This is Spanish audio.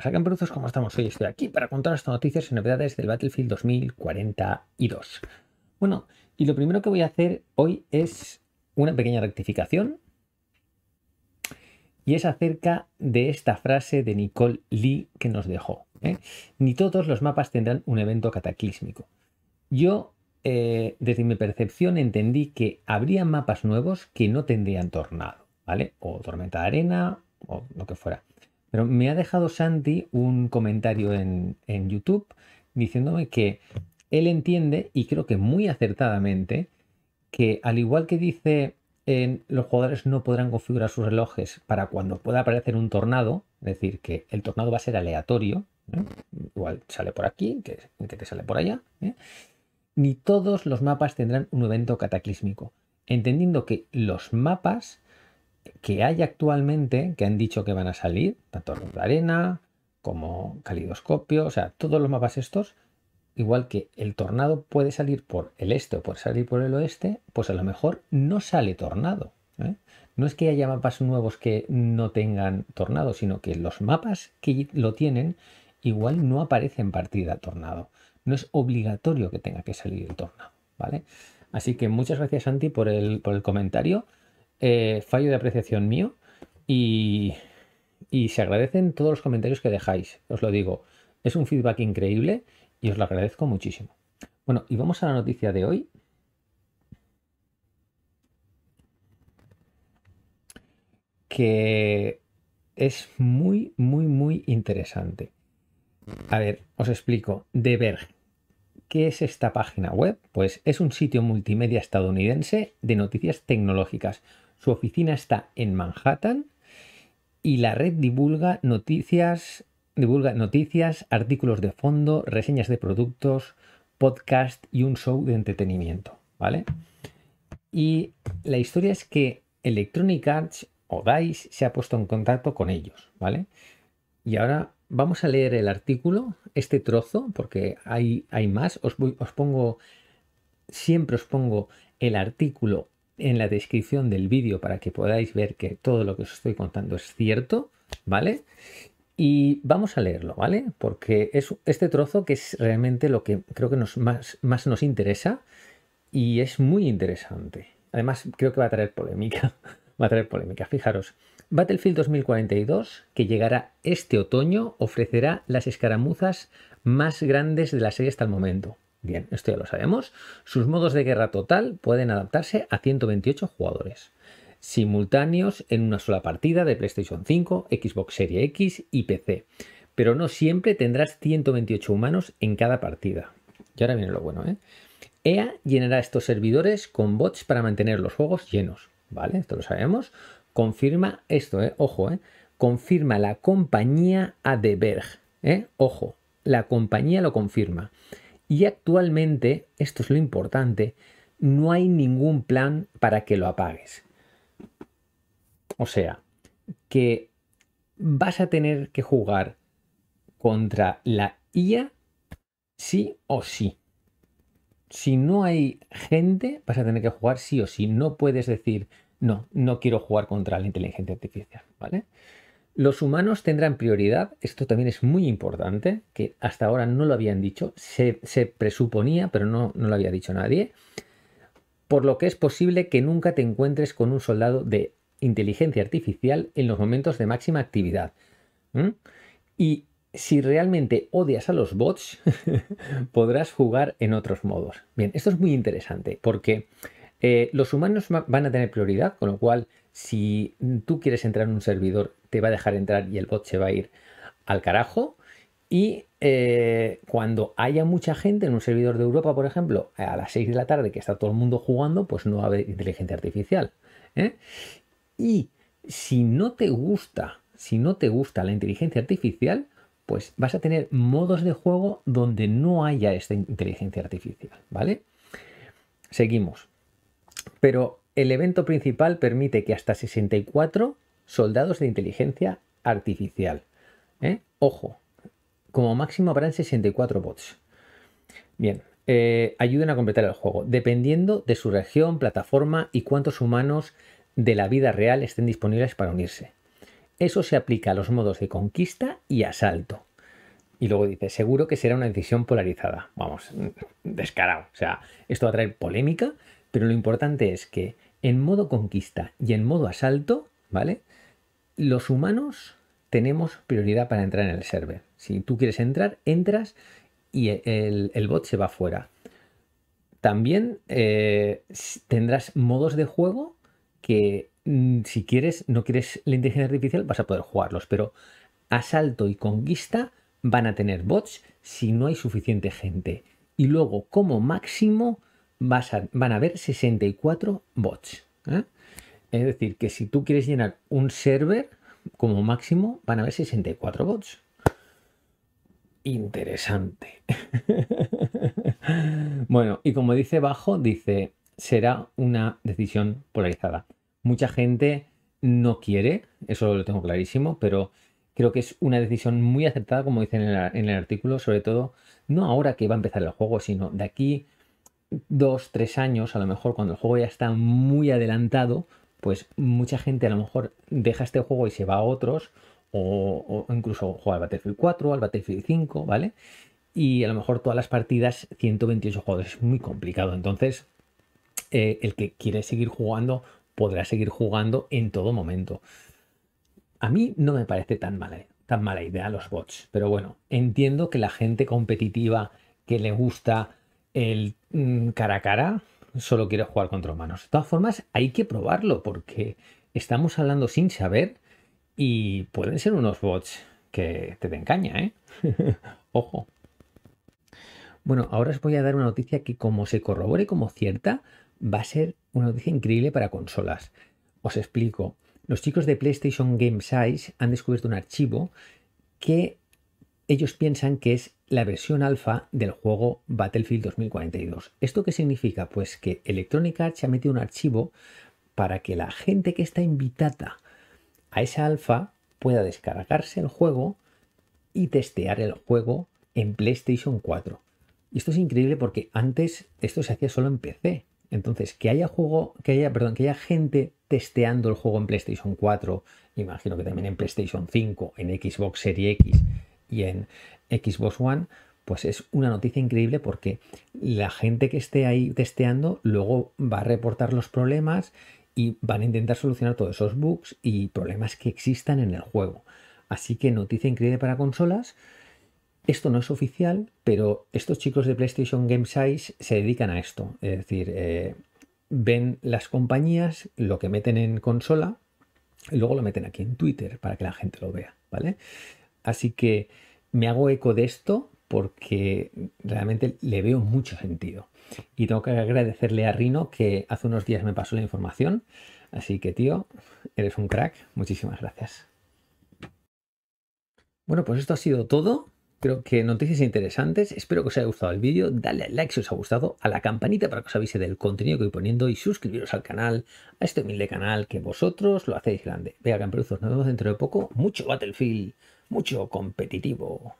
pasa en ¿cómo estamos? Hoy estoy aquí para contar estas noticias y novedades del Battlefield 2042. Bueno, y lo primero que voy a hacer hoy es una pequeña rectificación. Y es acerca de esta frase de Nicole Lee que nos dejó. ¿eh? Ni todos los mapas tendrán un evento cataclísmico. Yo, eh, desde mi percepción, entendí que habría mapas nuevos que no tendrían tornado, ¿vale? O tormenta de arena, o lo que fuera. Pero me ha dejado Santi un comentario en, YouTube diciéndome que él entiende, y creo que muy acertadamente, que al igual que dice en eh, los jugadores no podrán configurar sus relojes para cuando pueda aparecer un tornado, es decir, que el tornado va a ser aleatorio, ¿eh? igual sale por aquí, que, que te sale por allá, ¿eh? ni todos los mapas tendrán un evento cataclísmico, entendiendo que los mapas que hay actualmente que han dicho que van a salir, tanto de Arena como Calidoscopio, o sea, todos los mapas estos, igual que el tornado puede salir por el este o puede salir por el oeste, pues a lo mejor no sale tornado. ¿eh? No es que haya mapas nuevos que no tengan tornado, sino que los mapas que lo tienen igual no aparecen partida tornado. No es obligatorio que tenga que salir el tornado, ¿vale? Así que muchas gracias Santi por por el comentario. Eh, fallo de apreciación mío y, y se agradecen todos los comentarios que dejáis, os lo digo. Es un feedback increíble y os lo agradezco muchísimo. Bueno, y vamos a la noticia de hoy. Que es muy, muy, muy interesante. A ver, os explico. De ver, ¿qué es esta página web? Pues es un sitio multimedia estadounidense de noticias tecnológicas. Su oficina está en Manhattan y la red divulga noticias, divulga noticias, artículos de fondo, reseñas de productos, podcast y un show de entretenimiento, ¿vale? Y la historia es que Electronic Arts o DICE se ha puesto en contacto con ellos, ¿vale? Y ahora vamos a leer el artículo, este trozo, porque hay, hay más. Os, os pongo, siempre os pongo el artículo en la descripción del vídeo para que podáis ver que todo lo que os estoy contando es cierto, ¿vale? Y vamos a leerlo, ¿vale? Porque es este trozo que es realmente lo que creo que nos, más, más nos interesa y es muy interesante. Además, creo que va a traer polémica. va a traer polémica, fijaros. Battlefield 2042, que llegará este otoño, ofrecerá las escaramuzas más grandes de la serie hasta el momento. Bien, esto ya lo sabemos. Sus modos de guerra total pueden adaptarse a 128 jugadores, simultáneos en una sola partida de PlayStation 5, Xbox Series X y PC. Pero no siempre tendrás 128 humanos en cada partida. Y ahora viene lo bueno, ¿eh? EA llenará estos servidores con bots para mantener los juegos llenos. ¿Vale? Esto lo sabemos. Confirma esto, ¿eh? Ojo, ¿eh? Confirma la compañía Adeberg. ¿eh? Ojo, la compañía lo confirma. Y actualmente, esto es lo importante, no hay ningún plan para que lo apagues. O sea, que vas a tener que jugar contra la IA sí o sí. Si no hay gente, vas a tener que jugar sí o sí. No puedes decir, no, no quiero jugar contra la inteligencia artificial, ¿vale? Los humanos tendrán prioridad, esto también es muy importante, que hasta ahora no lo habían dicho, se, presuponía, pero no, no lo había dicho nadie, por lo que es posible que nunca te encuentres con un soldado de inteligencia artificial en los momentos de máxima actividad. Y si realmente odias a los bots, podrás jugar en otros modos. Bien, esto es muy interesante porque eh, los humanos van a tener prioridad, con lo cual si tú quieres entrar en un servidor te va a dejar entrar y el bot se va a ir al carajo. Y eh, cuando haya mucha gente en un servidor de Europa, por ejemplo, a las 6 de la tarde que está todo el mundo jugando, pues no va a haber inteligencia artificial. ¿eh? Y si no te gusta, si no te gusta la inteligencia artificial, pues vas a tener modos de juego donde no haya esta inteligencia artificial, ¿vale? Seguimos. Pero el evento principal permite que hasta 64 soldados de inteligencia artificial. ¿eh? Ojo, como máximo habrán 64 bots. Bien, eh, ayuden a completar el juego, dependiendo de su región, plataforma y cuántos humanos de la vida real estén disponibles para unirse. Eso se aplica a los modos de conquista y asalto. Y luego dice, seguro que será una decisión polarizada. Vamos, mm, descarado. O sea, esto va a traer polémica, pero lo importante es que en modo conquista y en modo asalto, ¿vale? los humanos tenemos prioridad para entrar en el server. Si tú quieres entrar, entras y el, bot se va fuera. También eh, tendrás modos de juego que mm, si quieres, no quieres la inteligencia artificial, vas a poder jugarlos, pero asalto y conquista van a tener bots si no hay suficiente gente. Y luego, como máximo, van a haber 64 bots. ¿eh? Es decir, que si tú quieres llenar un server, como máximo van a haber 64 bots. Interesante. bueno, y como dice Bajo, dice, será una decisión polarizada. Mucha gente no quiere, eso lo tengo clarísimo, pero creo que es una decisión muy aceptada, como dicen en, el, en el artículo, sobre todo no ahora que va a empezar el juego, sino de aquí dos, tres años, a lo mejor cuando el juego ya está muy adelantado, pues mucha gente a lo mejor deja este juego y se va a otros, o, incluso juega al Battlefield 4, al Battlefield 5, ¿vale? Y a lo mejor todas las partidas, 128 jugadores, es muy complicado. Entonces, eh, el que quiere seguir jugando podrá seguir jugando en todo momento. A mí no me parece tan mala, tan mala idea los bots, pero bueno, entiendo que la gente competitiva que le gusta el mm, cara a cara, solo quiero jugar contra humanos. De todas formas, hay que probarlo porque estamos hablando sin saber y pueden ser unos bots que te den caña, ¿eh? Ojo. Bueno, ahora os voy a dar una noticia que como se corrobore como cierta, va a ser una noticia increíble para consolas. Os explico. Los chicos de PlayStation Game Size han descubierto un archivo que ellos piensan que es la versión alfa del juego Battlefield 2042. ¿Esto qué significa? Pues que Electronic Arts ha metido un archivo para que la gente que está invitada a esa alfa pueda descargarse el juego y testear el juego en PlayStation 4. Y esto es increíble porque antes esto se hacía solo en PC. Entonces, que haya juego, que haya, perdón, que haya gente testeando el juego en PlayStation 4, imagino que también en PlayStation 5, en Xbox Series X y en Xbox One, pues es una noticia increíble porque la gente que esté ahí testeando luego va a reportar los problemas y van a intentar solucionar todos esos bugs y problemas que existan en el juego. Así que noticia increíble para consolas. Esto no es oficial, pero estos chicos de PlayStation Game Size se dedican a esto. Es decir, eh, ven las compañías, lo que meten en consola, y luego lo meten aquí en Twitter para que la gente lo vea, ¿vale? Así que me hago eco de esto porque realmente le veo mucho sentido. Y tengo que agradecerle a Rino que hace unos días me pasó la información. Así que, tío, eres un crack. Muchísimas gracias. Bueno, pues esto ha sido todo. Creo que noticias interesantes. Espero que os haya gustado el vídeo. Dale al like si os ha gustado, a la campanita para que os avise del contenido que voy poniendo y suscribiros al canal, a este humilde canal que vosotros lo hacéis grande. Vea, Camperuzos, nos vemos dentro de poco. Mucho Battlefield mucho competitivo.